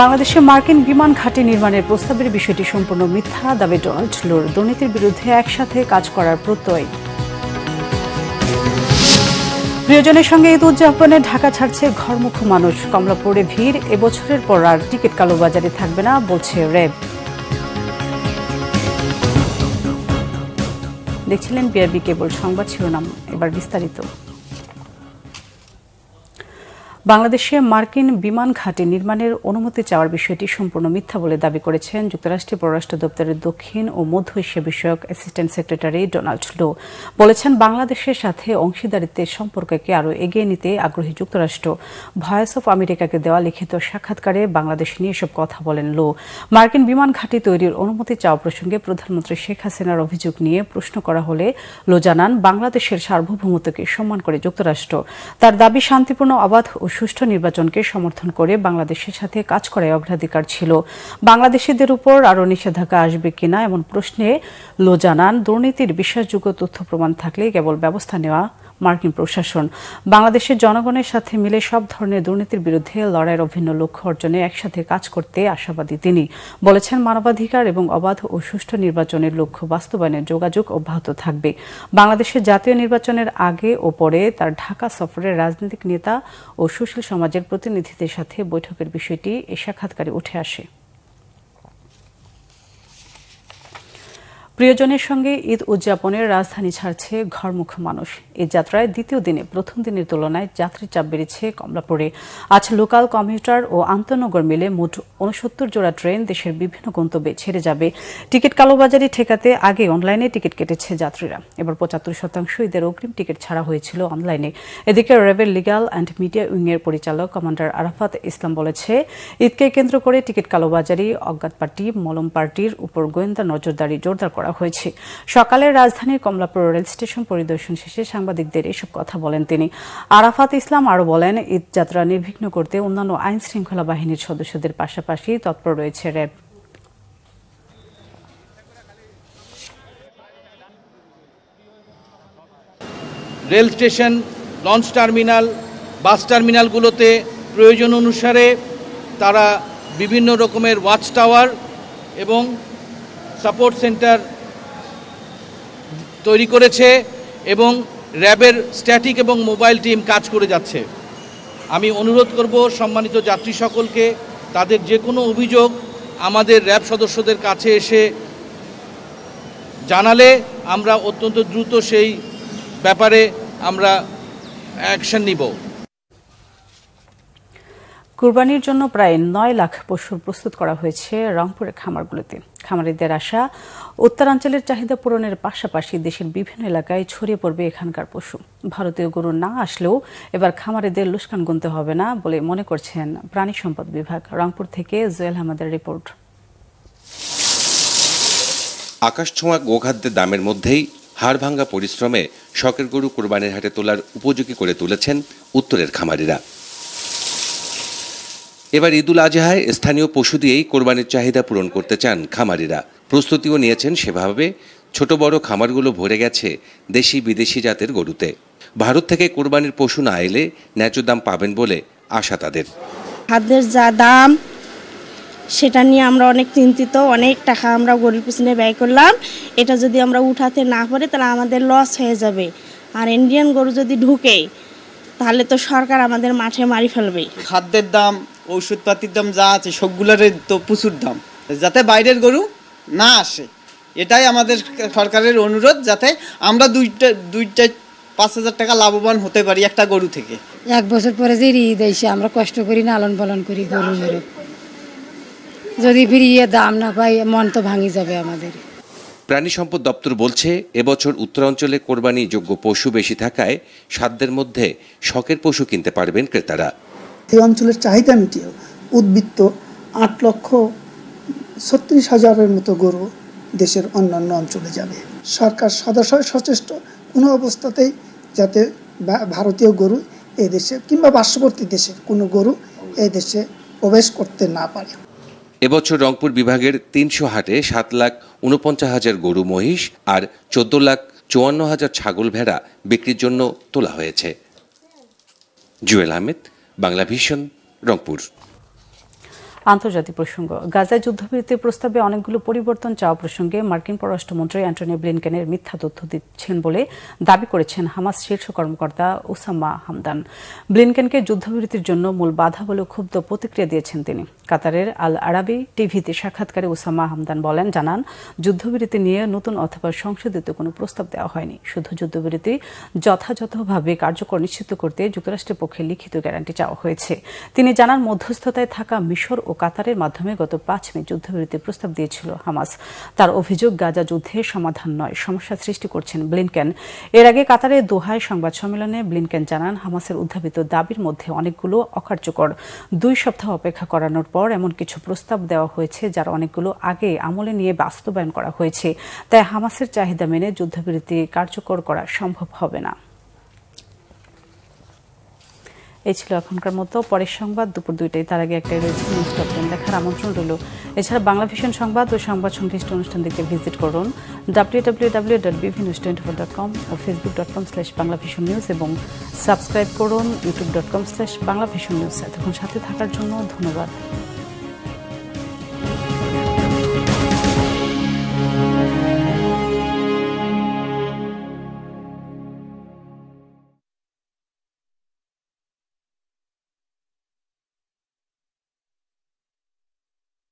বাংলাদেশে মার্কিন বিমান ঘাঁটি নির্মাণের প্রস্তাবের বিষয়টি সম্পূর্ণ মিথ্যা দাবি ডোনাল্ড লোর দুর্নীতির বিরুদ্ধে একসাথে কাজ করার প্রত্যয় প্রিয়জনের সঙ্গে ঈদ উদযাপনে ঢাকা ছাড়ছে ঘরমুখ মানুষ কমলাপুরে ভিড় এবছরের পর আর টিকিট কালোবাজারে থাকবে না বলছে র্যাব দেখছিলেন বিআরবি কেবল সংবাদ শিরোনাম এবার বিস্তারিত বাংলাদেশে মার্কিন বিমান ঘাঁটি নির্মাণের অনুমতি চাওয়ার বিষয়টি সম্পূর্ণ মিথ্যা বলে দাবি করেছেন যুক্তরাষ্ট্রের পররাষ্ট্র দপ্তরের দক্ষিণ ও মধ্য এশিয়া বিষয়ক অ্যাসিস্ট্যান্ট সেক্রেটারি ডোনাল্ড লো বলেছেন বাংলাদেশের সাথে অংশীদারিত্বের সম্পর্ককে আরও এগিয়ে নিতে আগ্রহী যুক্তরাষ্ট্র ভয়েস অফ আমেরিকাকে দেওয়া লিখিত সাক্ষাৎকারে বাংলাদেশ নিয়ে এসব কথা বলেন লো মার্কিন বিমান ঘাঁটি তৈরির অনুমতি চাওয়া প্রসঙ্গে প্রধানমন্ত্রী শেখ হাসিনার অভিযোগ নিয়ে প্রশ্ন করা হলে লো জানান বাংলাদেশের সার্বভৌমত্বকে সম্মান করে যুক্তরাষ্ট্র তার দাবি শান্তিপূর্ণ অবাধ ও সুষ্ঠু নির্বাচনকে সমর্থন করে বাংলাদেশের সাথে কাজ করায় অগ্রাধিকার ছিল বাংলাদেশিদের উপর আরও নিষেধাজ্ঞা আসবে কিনা এমন প্রশ্নে লো জানান দুর্নীতির বিশ্বাসযোগ্য তথ্য প্রমাণ থাকলে কেবল ব্যবস্থা নেওয়া মার্কিন প্রশাসন বাংলাদেশের জনগণের সাথে মিলে সব ধরনের দুর্নীতির বিরুদ্ধে লড়াইয়ের অভিন্ন লক্ষ্য অর্জনে একসাথে কাজ করতে আশাবাদী তিনি বলেছেন মানবাধিকার এবং অবাধ ও সুষ্ঠু নির্বাচনের লক্ষ্য বাস্তবায়নে যোগাযোগ অব্যাহত থাকবে বাংলাদেশের জাতীয় নির্বাচনের আগে ও পরে তার ঢাকা সফরে রাজনৈতিক নেতা ও সুশীল সমাজের প্রতিনিধিদের সাথে বৈঠকের বিষয়টি এ সাক্ষাৎকারে উঠে আসে প্রিয়জনের সঙ্গে ঈদ উদযাপনের রাজধানী ছাড়ছে ঘরমুখ মানুষ এই যাত্রায় দ্বিতীয় দিনে প্রথম দিনের তুলনায় যাত্রী চাপ বেড়েছে কমলাপুরে আজ লোকাল কমিউটার ও আন্তনগর মিলে মোট উনসত্তর জোড়া ট্রেন দেশের বিভিন্ন গন্তব্যে ছেড়ে যাবে টিকিট কালোবাজারি ঠেকাতে আগে অনলাইনে টিকিট কেটেছে যাত্রীরা এবার পঁচাত্তর শতাংশ ঈদের অগ্রিম টিকিট ছাড়া হয়েছিল অনলাইনে এদিকে রেবের লিগাল অ্যান্ড মিডিয়া উইংয়ের পরিচালক কমান্ডার আরাফাত ইসলাম বলেছে ঈদকে কেন্দ্র করে টিকিট কালোবাজারি অজ্ঞাত পার্টি মলম পার্টির উপর গোয়েন্দা নজরদারি জোরদার করা করা হয়েছে সকালে রাজধানীর কমলাপুর রেল স্টেশন পরিদর্শন শেষে সাংবাদিকদের এসব কথা বলেন তিনি আরাফাত ইসলাম আরও বলেন ঈদ যাত্রা নির্বিঘ্ন করতে অন্যান্য আইন শৃঙ্খলা বাহিনীর সদস্যদের পাশাপাশি তৎপর রয়েছে RAB rail station launch terminal bus টার্মিনালগুলোতে প্রয়োজন অনুসারে তারা বিভিন্ন রকমের ওয়াচ টাওয়ার এবং সাপোর্ট সেন্টার তৈরি করেছে এবং র্যাবের স্ট্যাটিক এবং মোবাইল টিম কাজ করে যাচ্ছে আমি অনুরোধ করব সম্মানিত যাত্রী সকলকে তাদের যে কোনো অভিযোগ আমাদের র্যাব সদস্যদের কাছে এসে জানালে আমরা অত্যন্ত দ্রুত সেই ব্যাপারে আমরা অ্যাকশন নিব কুরবানির জন্য প্রায় নয় লাখ পশুর প্রস্তুত করা হয়েছে রংপুরের খামারগুলোতে খামারিদের আশা উত্তরাঞ্চলের চাহিদা পূরণের পাশাপাশি দেশের বিভিন্ন এলাকায় ছড়িয়ে পড়বে এখানকার পশু ভারতীয় গরু না আসলেও এবার খামারিদের লোসকান গুনতে হবে না বলে মনে করছেন প্রাণী সম্পদ বিভাগ রংপুর থেকে জুয়েল আহমেদের রিপোর্ট আকাশ ছোঁয়া গোখাদ্যের দামের মধ্যেই হাড় ভাঙ্গা পরিশ্রমে শখের গরু কোরবানির হাটে তোলার উপযোগী করে তুলেছেন উত্তরের খামারিরা এবার ঈদুল আজহায় স্থানীয় পশু দিয়েই কোরবানির চাহিদা পূরণ করতে চান খামারিরা প্রস্তুতিও নিয়েছেন সেভাবে ছোট বড় খামারগুলো ভরে গেছে দেশি বিদেশি জাতের গরুতে ভারত থেকে কোরবানির পশু না এলে ন্যায্য দাম পাবেন বলে আশা তাদের খাদ্যের যা দাম সেটা নিয়ে আমরা অনেক চিন্তিত অনেক টাকা আমরা গরুর পিছনে ব্যয় করলাম এটা যদি আমরা উঠাতে না পারি তাহলে আমাদের লস হয়ে যাবে আর ইন্ডিয়ান গরু যদি ঢুকে তাহলে তো সরকার আমাদের মাঠে মারি ফেলবে খাদ্যের দাম ওষুধপাতির দাম যা আছে সবগুলোর তো প্রচুর দাম যাতে বাইরের গরু না আসে এটাই আমাদের সরকারের অনুরোধ যাতে আমরা দুইটা দুইটা পাঁচ হাজার টাকা লাভবান হতে পারি একটা গরু থেকে এক বছর পরে যে ঈদ এসে আমরা কষ্ট করি লালন পালন করি গরু যদি ফিরিয়ে দাম না পাই মন তো ভাঙি যাবে আমাদের প্রাণী সম্পদ দপ্তর বলছে এবছর উত্তরাঞ্চলে কোরবানি যোগ্য পশু বেশি থাকায় সাধ্যের মধ্যে শখের পশু কিনতে পারবেন ক্রেতারা এই অঞ্চলের চাহিদা মিটিয়ে উদ্বৃত্ত আট লক্ষ ছত্রিশ হাজারের মতো গরু দেশের অন্যান্য অঞ্চলে যাবে সরকার সদাশয় সচেষ্ট কোনো অবস্থাতেই যাতে ভারতীয় গরু এই দেশে কিংবা পার্শ্ববর্তী দেশের কোনো গরু এই দেশে প্রবেশ করতে না পারে এবছর রংপুর বিভাগের তিনশো হাটে সাত লাখ উনপঞ্চাশ হাজার গরু মহিষ আর চোদ্দ লাখ চুয়ান্ন হাজার ছাগল ভেড়া বিক্রির জন্য তোলা হয়েছে জুয়েল আহমেদ বাংলা ভীষণ রংপুর আন্তর্জাতিক প্রসঙ্গ গাজায় যুদ্ধবিরতির প্রস্তাবে অনেকগুলো পরিবর্তন চাওয়া প্রসঙ্গে মার্কিন পররাষ্ট্রমন্ত্রী অ্যান্টনি ব্লিনকেনের মিথ্যা তথ্য দিচ্ছেন বলে দাবি করেছেন হামাস শীর্ষ কর্মকর্তা ওসাম্মা হামদান ব্লিনকেনকে যুদ্ধবিরতির জন্য মূল বাধা বলে ক্ষুব্ধ প্রতিক্রিয়া দিয়েছেন তিনি কাতারের আল আরাবি টিভিতে সাক্ষাৎকারে ওসাম্মা হামদান বলেন জানান যুদ্ধবিরতি নিয়ে নতুন অথবা সংশোধিত কোনো প্রস্তাব দেওয়া হয়নি শুধু যুদ্ধবিরতি যথাযথভাবে কার্যকর নিশ্চিত করতে যুক্তরাষ্ট্রের পক্ষে লিখিত গ্যারান্টি চাওয়া হয়েছে তিনি জানান মধ্যস্থতায় থাকা মিশর ও কাতারের মাধ্যমে গত পাঁচ মে যুদ্ধবিরতির প্রস্তাব দিয়েছিল হামাস তার অভিযোগ গাজা যুদ্ধে সমাধান নয় সমস্যা সৃষ্টি করছেন ব্লিনকেন এর আগে কাতারে দোহায় সংবাদ সম্মেলনে ব্লিনকেন জানান হামাসের উত্থাপিত দাবির মধ্যে অনেকগুলো অকার্যকর দুই সপ্তাহ অপেক্ষা করানোর পর এমন কিছু প্রস্তাব দেওয়া হয়েছে যার অনেকগুলো আগে আমলে নিয়ে বাস্তবায়ন করা হয়েছে তাই হামাসের চাহিদা মেনে যুদ্ধবিরতি কার্যকর করা সম্ভব হবে না এই ছিল এখনকার মতো পরের সংবাদ দুপুর দুইটায় তার আগে একটাই রয়েছে নিউজ টপ টেন দেখার আমন্ত্রণ রইল এছাড়া বাংলা ভীষণ সংবাদ ও সংবাদ সংশ্লিষ্ট অনুষ্ঠান দেখতে ভিজিট করুন W W W dot BV news twenty four dot com ও Facebook dot com slash Bangla vision news এবং সাবস্ক্রাইব করুন YouTube dot com slash Bangla vision news এতক্ষণ সাথে থাকার জন্য ধন্যবাদ